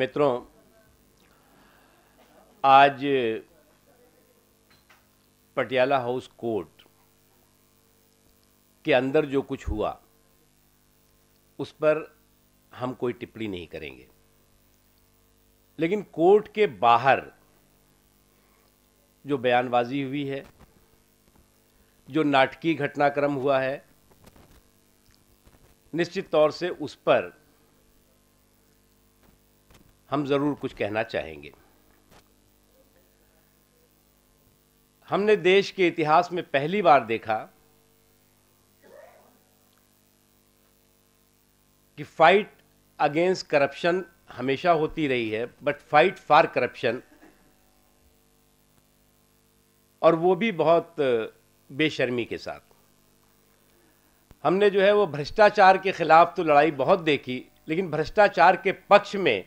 मित्रों आज Patiala house court के अंदर जो कुछ हुआ उस पर हम कोई टिप्पणी नहीं करेंगे लेकिन कोर्ट के बाहर जो बयानबाजी हुई है जो नाटकीय घटनाक्रम हुआ है निश्चित तौर से उस पर हम ज़रूर कुछ कहना चाहेंगे हमने देश के इतिहास में पहली बार देखा कि फाइट अगेंस्ट करप्शन हमेशा होती रही है बट फाइट फॉर करप्शन और वो भी बहुत बेशर्मी के साथ हमने जो है वो भ्रष्टाचार के खिलाफ तो लड़ाई बहुत देखी लेकिन भ्रष्टाचार के पक्ष में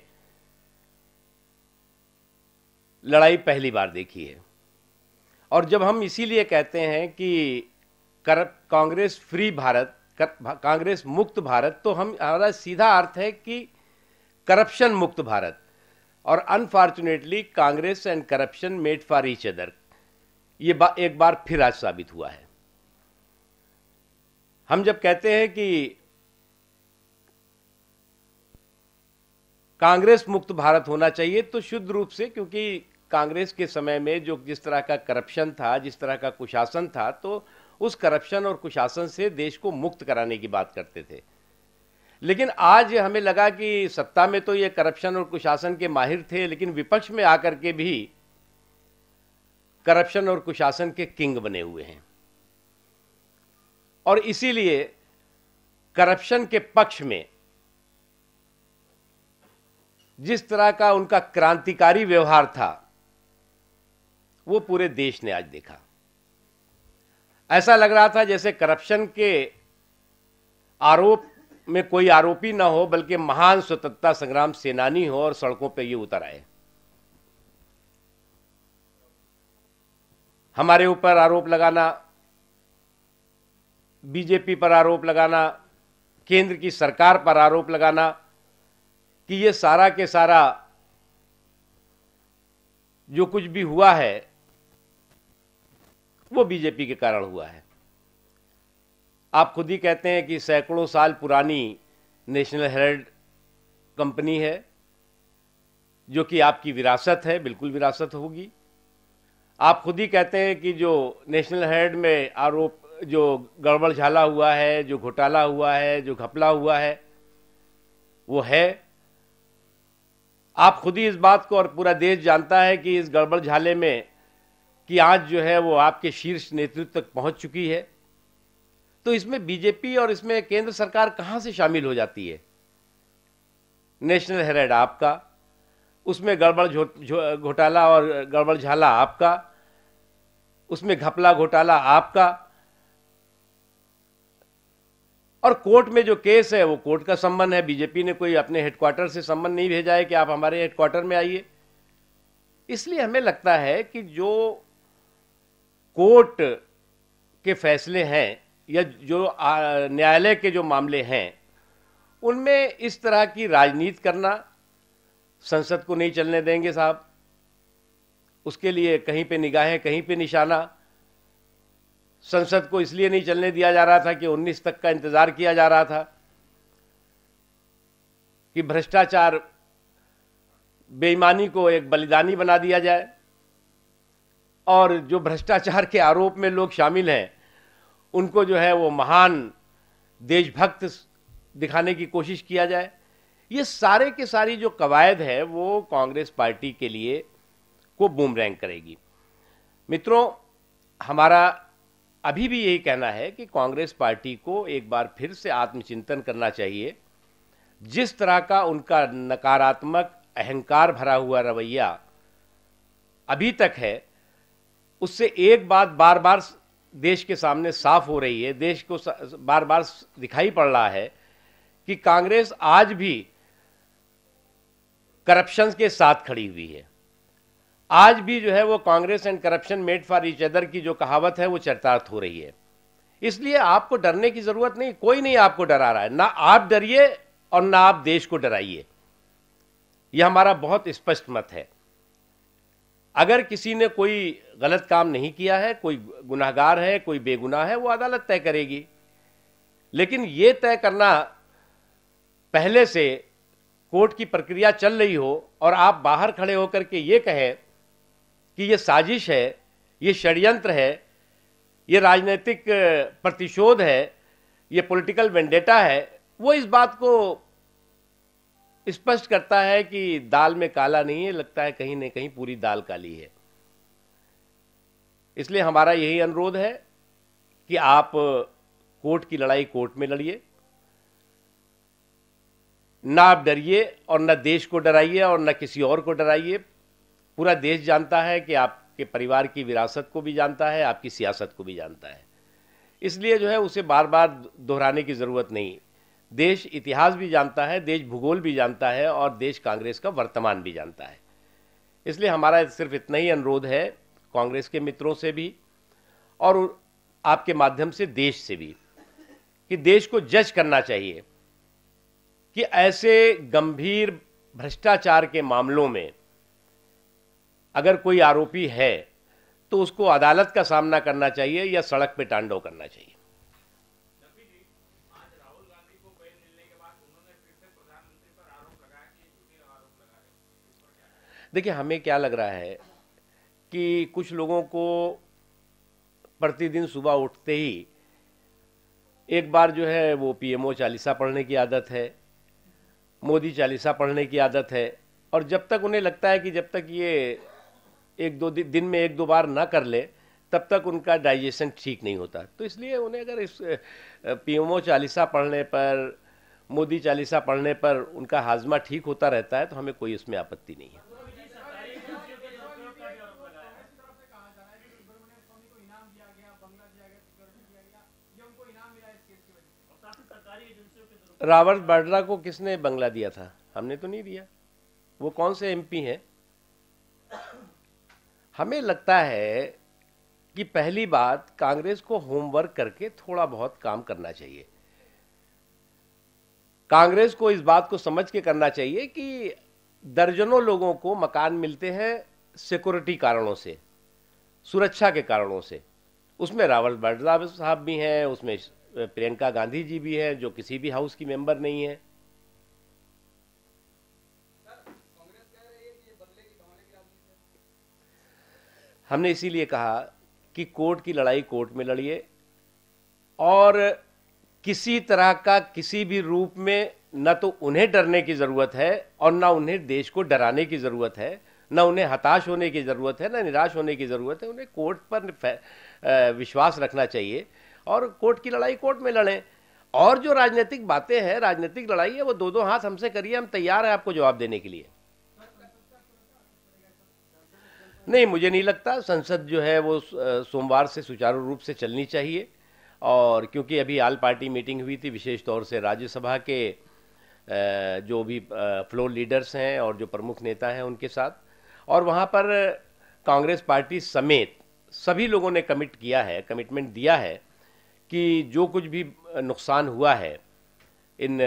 लड़ाई पहली बार देखी है और जब हम इसीलिए कहते हैं कि कांग्रेस फ्री भारत कांग्रेस मुक्त भारत तो हम हमारा सीधा अर्थ है कि करप्शन मुक्त भारत और unfortunately Congress and corruption made for each other ये बा, एक बार फिर आज साबित हुआ है हम जब कहते हैं कि कांग्रेस मुक्त भारत होना चाहिए तो शुद्ध रूप से क्योंकि कांग्रेस के समय में जो जिस तरह का करप्शन था जिस तरह का कुशासन था तो उस करप्शन और कुशासन से देश को मुक्त कराने की बात करते थे लेकिन आज हमें लगा कि सत्ता में तो ये करप्शन और कुशासन के माहिर थे लेकिन विपक्ष में आकर के भी करप्शन और कुशासन के किंग बने हुए हैं और इसीलिए करप्शन के पक्ष में जिस तरह का उनका क्रांतिकारी व्यवहार था वो पूरे देश ने आज देखा ऐसा लग रहा था जैसे करप्शन के आरोप में कोई आरोपी ना हो बल्कि महान स्वतंत्रता संग्राम सेनानी हो और सड़कों पर ये उतर आए हमारे ऊपर आरोप लगाना बीजेपी पर आरोप लगाना केंद्र की सरकार पर आरोप लगाना कि ये सारा के सारा जो कुछ भी हुआ है वो बीजेपी के कारण हुआ है आप खुद ही कहते हैं कि सैकड़ों साल पुरानी नेशनल हेरल्ड कंपनी है जो कि आपकी विरासत है बिल्कुल विरासत होगी आप खुद ही कहते हैं कि जो नेशनल हेरल्ड में आरोप जो गड़बड़ झाला हुआ है जो घोटाला हुआ है जो घपला हुआ है वो है आप खुद ही इस बात को और पूरा देश जानता है कि इस गड़बड़ झाले में कि आज जो है वो आपके शीर्ष नेतृत्व तक पहुंच चुकी है तो इसमें बीजेपी और इसमें केंद्र सरकार कहां से शामिल हो जाती है नेशनल हेराल्ड आपका उसमें गड़बड़ घोटाला और गड़बड़ झाला आपका उसमें घपला घोटाला आपका और कोर्ट में जो केस है वो कोर्ट का संबंध है बीजेपी ने कोई अपने हेडक्वार्टर से संबंध नहीं भेजा है कि आप हमारे हेडक्वार्टर में आइए इसलिए हमें लगता है कि जो कोर्ट के फैसले हैं या जो न्यायालय के जो मामले हैं उनमें इस तरह की राजनीति करना संसद को नहीं चलने देंगे साहब उसके लिए कहीं पे निगाहें कहीं पे निशाना संसद को इसलिए नहीं चलने दिया जा रहा था कि 19 तक का इंतज़ार किया जा रहा था कि भ्रष्टाचार बेईमानी को एक बलिदानी बना दिया जाए और जो भ्रष्टाचार के आरोप में लोग शामिल हैं उनको जो है वो महान देशभक्त दिखाने की कोशिश किया जाए ये सारे के सारी जो कवायद है वो कांग्रेस पार्टी के लिए को रैंक करेगी मित्रों हमारा अभी भी यही कहना है कि कांग्रेस पार्टी को एक बार फिर से आत्मचिंतन करना चाहिए जिस तरह का उनका नकारात्मक अहंकार भरा हुआ रवैया अभी तक है उससे एक बात बार बार देश के सामने साफ हो रही है देश को बार बार दिखाई पड़ रहा है कि कांग्रेस आज भी करप्शन के साथ खड़ी हुई है आज भी जो है वो Congress and corruption made for each other की जो कहावत है वो चरितार्थ हो रही है इसलिए आपको डरने की जरूरत नहीं कोई नहीं आपको डरा रहा है ना आप डरिए और ना आप देश को डराइए यह हमारा बहुत स्पष्ट मत है अगर किसी ने कोई गलत काम नहीं किया है कोई गुनाहगार है कोई बेगुनाह है वो अदालत तय करेगी लेकिन ये तय करना पहले से कोर्ट की प्रक्रिया चल रही हो और आप बाहर खड़े होकर के ये कहें कि ये साजिश है ये षड्यंत्र है ये राजनीतिक प्रतिशोध है ये पॉलिटिकल वेंडेटा है वो इस बात को स्पष्ट करता है कि दाल में काला नहीं है लगता है कहीं ना कहीं पूरी दाल काली है इसलिए हमारा यही अनुरोध है कि आप कोर्ट की लड़ाई कोर्ट में लड़िए ना आप डरिए और ना देश को डराइए और ना किसी और को डराइए पूरा देश जानता है कि आपके परिवार की विरासत को भी जानता है आपकी सियासत को भी जानता है इसलिए जो है उसे बार बार दोहराने की ज़रूरत नहीं देश इतिहास भी जानता है देश भूगोल भी जानता है और देश कांग्रेस का वर्तमान भी जानता है इसलिए हमारा सिर्फ इतना ही अनुरोध है कांग्रेस के मित्रों से भी और आपके माध्यम से देश से भी कि देश को जज करना चाहिए कि ऐसे गंभीर भ्रष्टाचार के मामलों में अगर कोई आरोपी है तो उसको अदालत का सामना करना चाहिए या सड़क पे टांडव करना चाहिए देखिए हमें क्या लग रहा है कि कुछ लोगों को प्रतिदिन सुबह उठते ही एक बार जो है वो पीएमओ चालीसा पढ़ने की आदत है मोदी चालीसा पढ़ने की आदत है और जब तक उन्हें लगता है कि जब तक ये एक दो दिन में एक दो बार ना कर ले तब तक उनका डाइजेशन ठीक नहीं होता तो इसलिए उन्हें अगर इस पीएमओ चालीसा पढ़ने पर मोदी चालीसा पढ़ने पर उनका हाजमा ठीक होता रहता है तो हमें कोई इसमें आपत्ति नहीं है रावत बाड्रा को किसने बंगला दिया था हमने तो नहीं दिया वो कौन से एमपी हैं हमें लगता है कि पहली बात कांग्रेस को होमवर्क करके थोड़ा बहुत काम करना चाहिए कांग्रेस को इस बात को समझ के करना चाहिए कि दर्जनों लोगों को मकान मिलते हैं सिक्योरिटी कारणों से सुरक्षा के कारणों से उसमें रावल बडला साहब भी हैं उसमें प्रियंका गांधी जी भी हैं जो किसी भी हाउस की मेंबर नहीं है हमने इसीलिए कहा कि कोर्ट की लड़ाई कोर्ट में लड़िए और किसी तरह का किसी भी रूप में न तो उन्हें डरने की ज़रूरत है और ना उन्हें देश को डराने की ज़रूरत है ना उन्हें हताश होने की ज़रूरत है ना निराश होने की ज़रूरत है उन्हें कोर्ट पर विश्वास रखना चाहिए और कोर्ट की लड़ाई कोर्ट में लड़ें और जो राजनीतिक बातें हैं राजनीतिक लड़ाई है वो दो दो हाथ हमसे करिए हम तैयार हैं आपको जवाब देने के लिए नहीं मुझे नहीं लगता संसद जो है वो सोमवार से सुचारू रूप से चलनी चाहिए और क्योंकि अभी आल पार्टी मीटिंग हुई थी विशेष तौर से राज्यसभा के जो भी फ्लोर लीडर्स हैं और जो प्रमुख नेता हैं उनके साथ और वहाँ पर कांग्रेस पार्टी समेत सभी लोगों ने कमिट किया है कमिटमेंट दिया है कि जो कुछ भी नुकसान हुआ है इन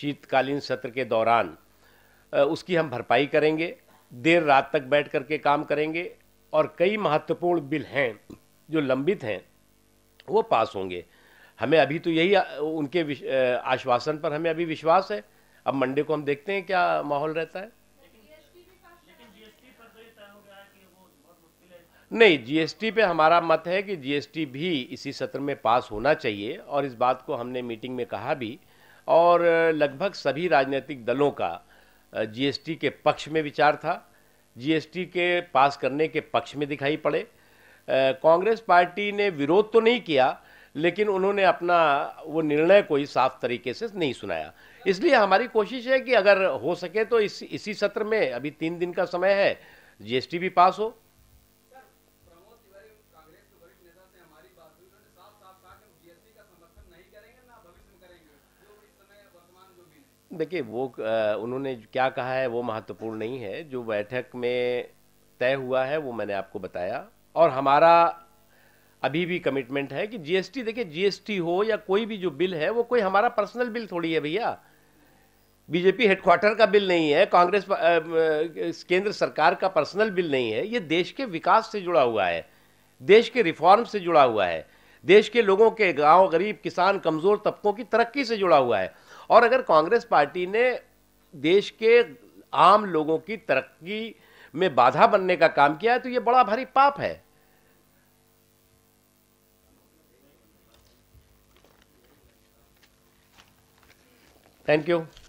शीतकालीन सत्र के दौरान उसकी हम भरपाई करेंगे देर रात तक बैठ करके काम करेंगे और कई महत्वपूर्ण बिल हैं जो लंबित हैं वो पास होंगे हमें अभी तो यही उनके आश्वासन पर हमें अभी विश्वास है अब मंडे को हम देखते हैं क्या माहौल रहता है नहीं जीएसटी पे हमारा मत है कि जीएसटी भी इसी सत्र में पास होना चाहिए और इस बात को हमने मीटिंग में कहा भी और लगभग सभी राजनीतिक दलों का जीएसटी के पक्ष में विचार था जीएसटी के पास करने के पक्ष में दिखाई पड़े कांग्रेस पार्टी ने विरोध तो नहीं किया लेकिन उन्होंने अपना वो निर्णय कोई साफ तरीके से नहीं सुनाया इसलिए हमारी कोशिश है कि अगर हो सके तो इस इसी सत्र में अभी तीन दिन का समय है जीएसटी भी पास हो देखिए वो उन्होंने क्या कहा है वो महत्वपूर्ण नहीं है जो बैठक में तय हुआ है वो मैंने आपको बताया और हमारा अभी भी कमिटमेंट है कि जीएसटी देखिए जीएसटी हो या कोई भी जो बिल है वो कोई हमारा पर्सनल बिल थोड़ी है भैया बीजेपी हेडक्वार्टर का बिल नहीं है कांग्रेस केंद्र सरकार का पर्सनल बिल नहीं है ये देश के विकास से जुड़ा हुआ है देश के रिफॉर्म से जुड़ा हुआ है देश के लोगों के गांव गरीब किसान कमज़ोर तबकों की तरक्की से जुड़ा हुआ है और अगर कांग्रेस पार्टी ने देश के आम लोगों की तरक्की में बाधा बनने का काम किया है तो ये बड़ा भारी पाप है थैंक यू